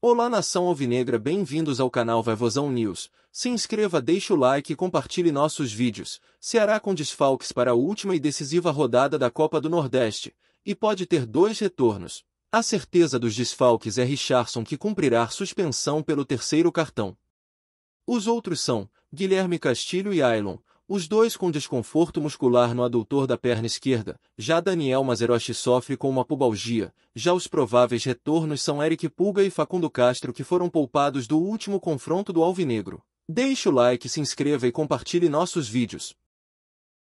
Olá nação alvinegra, bem-vindos ao canal Vaivozão News. Se inscreva, deixe o like e compartilhe nossos vídeos. Ceará com desfalques para a última e decisiva rodada da Copa do Nordeste, e pode ter dois retornos. A certeza dos desfalques é Richardson que cumprirá suspensão pelo terceiro cartão. Os outros são Guilherme Castilho e Aylon, os dois com desconforto muscular no adutor da perna esquerda, já Daniel Mazerotti sofre com uma pubalgia, já os prováveis retornos são Eric Pulga e Facundo Castro que foram poupados do último confronto do Alvinegro. Deixe o like, se inscreva e compartilhe nossos vídeos.